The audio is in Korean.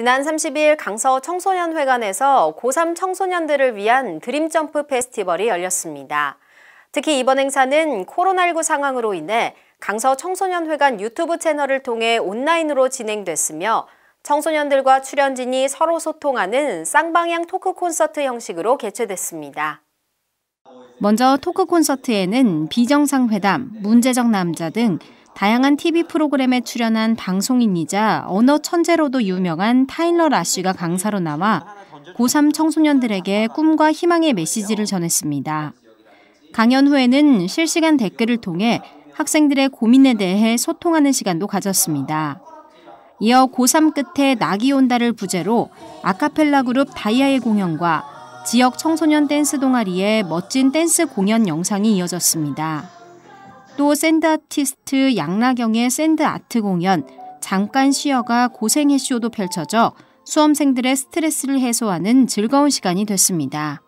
지난 30일 강서 청소년회관에서 고3 청소년들을 위한 드림점프 페스티벌이 열렸습니다. 특히 이번 행사는 코로나19 상황으로 인해 강서 청소년회관 유튜브 채널을 통해 온라인으로 진행됐으며 청소년들과 출연진이 서로 소통하는 쌍방향 토크 콘서트 형식으로 개최됐습니다. 먼저 토크 콘서트에는 비정상회담, 문제적 남자 등 다양한 TV 프로그램에 출연한 방송인이자 언어 천재로도 유명한 타일러 라쉬가 강사로 나와 고3 청소년들에게 꿈과 희망의 메시지를 전했습니다. 강연 후에는 실시간 댓글을 통해 학생들의 고민에 대해 소통하는 시간도 가졌습니다. 이어 고3 끝에 낙이 온다를 부제로 아카펠라 그룹 다이아의 공연과 지역 청소년 댄스 동아리의 멋진 댄스 공연 영상이 이어졌습니다. 또 샌드 아티스트 양나경의 샌드 아트 공연 잠깐 쉬어가 고생의 쇼도 펼쳐져 수험생들의 스트레스를 해소하는 즐거운 시간이 됐습니다.